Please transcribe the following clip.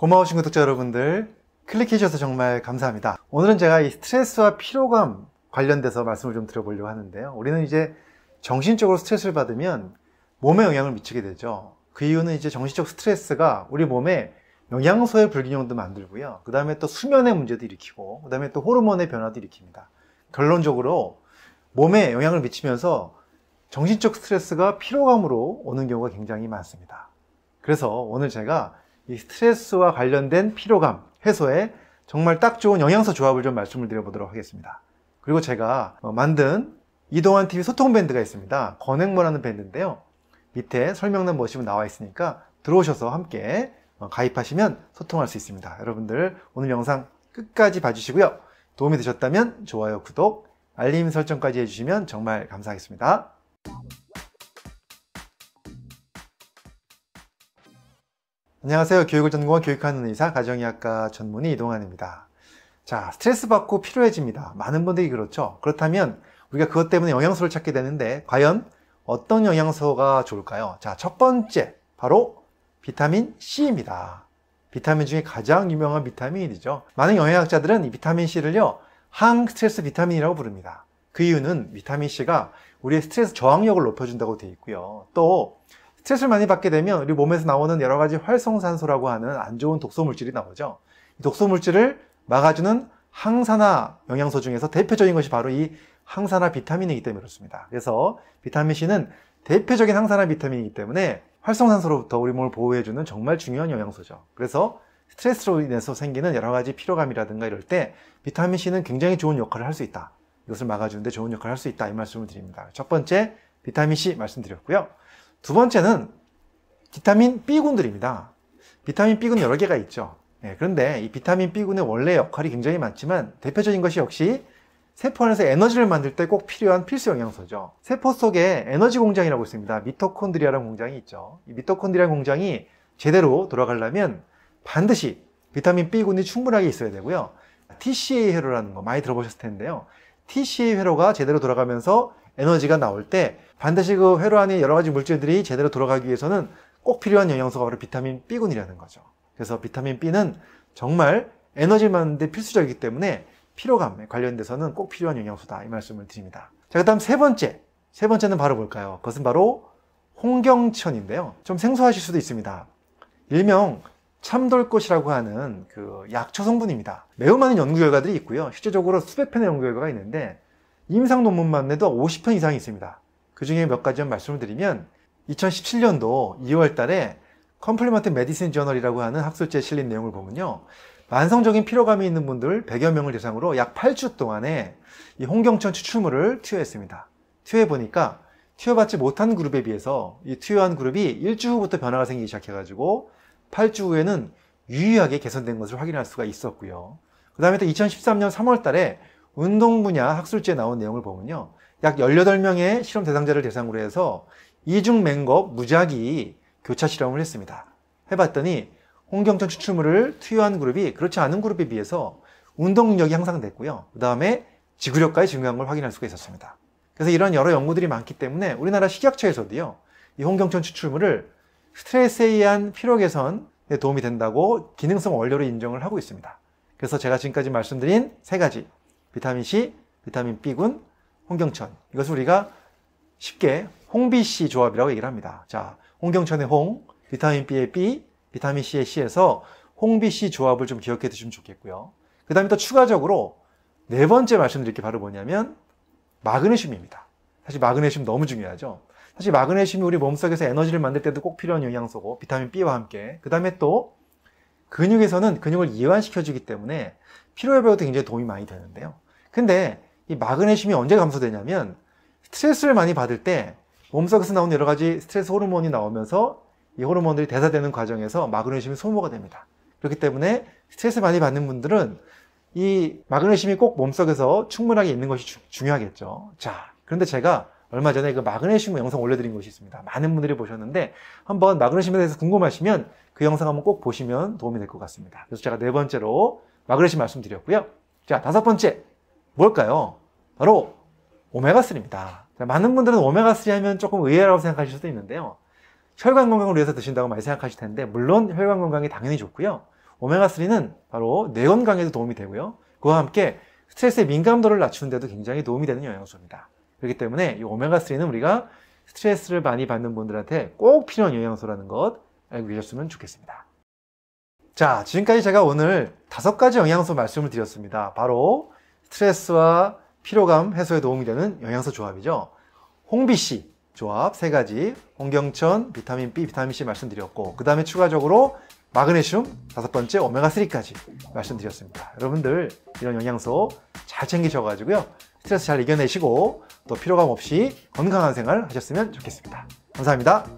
고마우신 구독자 여러분들 클릭해 주셔서 정말 감사합니다. 오늘은 제가 이 스트레스와 피로감 관련돼서 말씀을 좀 드려보려고 하는데요. 우리는 이제 정신적으로 스트레스를 받으면 몸에 영향을 미치게 되죠. 그 이유는 이제 정신적 스트레스가 우리 몸에 영양소의 불균형도 만들고요. 그 다음에 또 수면의 문제도 일으키고, 그 다음에 또 호르몬의 변화도 일으킵니다. 결론적으로 몸에 영향을 미치면서 정신적 스트레스가 피로감으로 오는 경우가 굉장히 많습니다. 그래서 오늘 제가 이 스트레스와 관련된 피로감 해소에 정말 딱 좋은 영양소 조합을 좀 말씀을 드려보도록 하겠습니다. 그리고 제가 어, 만든 이동환 TV 소통 밴드가 있습니다. 건행모라는 밴드인데요. 밑에 설명란 보시면 나와 있으니까 들어오셔서 함께 어, 가입하시면 소통할 수 있습니다. 여러분들 오늘 영상 끝까지 봐주시고요. 도움이 되셨다면 좋아요, 구독, 알림 설정까지 해주시면 정말 감사하겠습니다. 안녕하세요. 교육을 전공한 교육하는 의사 가정의학과 전문의 이동환입니다. 자, 스트레스 받고 피로해집니다. 많은 분들이 그렇죠. 그렇다면 우리가 그것 때문에 영양소를 찾게 되는데 과연 어떤 영양소가 좋을까요? 자, 첫 번째 바로 비타민 C입니다. 비타민 중에 가장 유명한 비타민이죠. 많은 영양학자들은 이 비타민 C를요 항 스트레스 비타민이라고 부릅니다. 그 이유는 비타민 C가 우리의 스트레스 저항력을 높여준다고 되어 있고요. 또 스트레스를 많이 받게 되면 우리 몸에서 나오는 여러 가지 활성산소라고 하는 안 좋은 독소 물질이 나오죠. 이 독소 물질을 막아주는 항산화 영양소 중에서 대표적인 것이 바로 이 항산화 비타민이기 때문에 그렇습니다. 그래서 비타민 C는 대표적인 항산화 비타민이기 때문에 활성산소로부터 우리 몸을 보호해주는 정말 중요한 영양소죠. 그래서 스트레스로 인해서 생기는 여러 가지 피로감이라든가 이럴 때 비타민 C는 굉장히 좋은 역할을 할 수 있다. 이것을 막아주는데 좋은 역할을 할 수 있다. 이 말씀을 드립니다. 첫 번째 비타민 C 말씀드렸고요. 두 번째는 비타민 B군들입니다. 비타민 B군 여러 개가 있죠. 네, 그런데 이 비타민 B군의 원래 역할이 굉장히 많지만 대표적인 것이 역시 세포 안에서 에너지를 만들 때 꼭 필요한 필수 영양소죠. 세포 속에 에너지 공장이라고 있습니다. 미토콘드리아라는 공장이 있죠. 이 미토콘드리아 공장이 제대로 돌아가려면 반드시 비타민 B군이 충분하게 있어야 되고요. TCA 회로라는 거 많이 들어보셨을 텐데요. TCA 회로가 제대로 돌아가면서 에너지가 나올 때 반드시 그 회로 안에 여러 가지 물질들이 제대로 돌아가기 위해서는 꼭 필요한 영양소가 바로 비타민 B군이라는 거죠. 그래서 비타민 B는 정말 에너지 만드는데 필수적이기 때문에 피로감에 관련돼서는 꼭 필요한 영양소다 이 말씀을 드립니다. 자, 그다음 세 번째. 세 번째는 바로 뭘까요? 그것은 바로 홍경천인데요. 좀 생소하실 수도 있습니다. 일명 참돌꽃이라고 하는 그 약초 성분입니다. 매우 많은 연구 결과들이 있고요. 실제적으로 수백 편의 연구 결과가 있는데 임상 논문만 해도 50편 이상이 있습니다. 그 중에 몇 가지만 말씀을 드리면 2017년도 2월 달에 컴플리먼트 메디슨 저널이라고 하는 학술지에 실린 내용을 보면요. 만성적인 피로감이 있는 분들 100여 명을 대상으로 약 8주 동안에 이 홍경천 추출물을 투여했습니다. 투여해 보니까 투여받지 못한 그룹에 비해서 이 투여한 그룹이 1주 후부터 변화가 생기기 시작해가지고 8주 후에는 유의하게 개선된 것을 확인할 수가 있었고요. 그 다음에 또 2013년 3월 달에 운동 분야 학술지에 나온 내용을 보면요. 약 18명의 실험 대상자를 대상으로 해서 이중 맹겁 무작위 교차 실험을 했습니다. 해봤더니 홍경천 추출물을 투여한 그룹이 그렇지 않은 그룹에 비해서 운동 력이 향상됐고요. 그 다음에 지구력까지 증가한 걸 확인할 수가 있었습니다. 그래서 이런 여러 연구들이 많기 때문에 우리나라 식약처에서도요. 이 홍경천 추출물을 스트레스에 의한 피로 개선에 도움이 된다고 기능성 원료로 인정을 하고 있습니다. 그래서 제가 지금까지 말씀드린 세 가지 비타민 C, 비타민 B군, 홍경천. 이것을 우리가 쉽게 홍BC 조합이라고 얘기를 합니다. 자, 홍경천의 홍, 비타민 B의 B, 비타민 C의 C에서 홍BC 조합을 좀 기억해 두시면 좋겠고요. 그 다음에 또 추가적으로 네 번째 말씀드릴 게 바로 뭐냐면 마그네슘입니다. 사실 마그네슘 너무 중요하죠. 사실 마그네슘이 우리 몸속에서 에너지를 만들 때도 꼭 필요한 영양소고 비타민 B와 함께 그 다음에 또 근육에서는 근육을 이완시켜주기 때문에 피로회복에도 굉장히 도움이 많이 되는데요. 근데 이 마그네슘이 언제 감소되냐면 스트레스를 많이 받을 때 몸속에서 나온 여러 가지 스트레스 호르몬이 나오면서 이 호르몬들이 대사되는 과정에서 마그네슘이 소모가 됩니다. 그렇기 때문에 스트레스 많이 받는 분들은 이 마그네슘이 꼭 몸속에서 충분하게 있는 것이 주, 중요하겠죠. 자, 그런데 제가 얼마 전에 그 마그네슘 영상 올려드린 것이 있습니다. 많은 분들이 보셨는데 한번 마그네슘에 대해서 궁금하시면 그 영상 한번 꼭 보시면 도움이 될 것 같습니다. 그래서 제가 네 번째로 마그네슘 말씀드렸고요. 자, 다섯 번째 뭘까요? 바로 오메가3입니다. 많은 분들은 오메가3 하면 조금 의외라고 생각하실 수도 있는데요. 혈관 건강을 위해서 드신다고 많이 생각하실 텐데 물론 혈관 건강이 당연히 좋고요. 오메가3는 바로 뇌 건강에도 도움이 되고요. 그와 함께 스트레스의 민감도를 낮추는 데도 굉장히 도움이 되는 영양소입니다. 그렇기 때문에 이 오메가3는 우리가 스트레스를 많이 받는 분들한테 꼭 필요한 영양소라는 것 알고 계셨으면 좋겠습니다. 자, 지금까지 제가 오늘 다섯 가지 영양소 말씀을 드렸습니다. 바로 스트레스와 피로감 해소에 도움이 되는 영양소 조합이죠. 홍비씨 조합 세 가지, 홍경천, 비타민 B, 비타민 C 말씀드렸고 그 다음에 추가적으로 마그네슘 다섯 번째 오메가3까지 말씀드렸습니다. 여러분들 이런 영양소 잘 챙기셔가지고요. 스트레스 잘 이겨내시고 또 피로감 없이 건강한 생활 하셨으면 좋겠습니다. 감사합니다.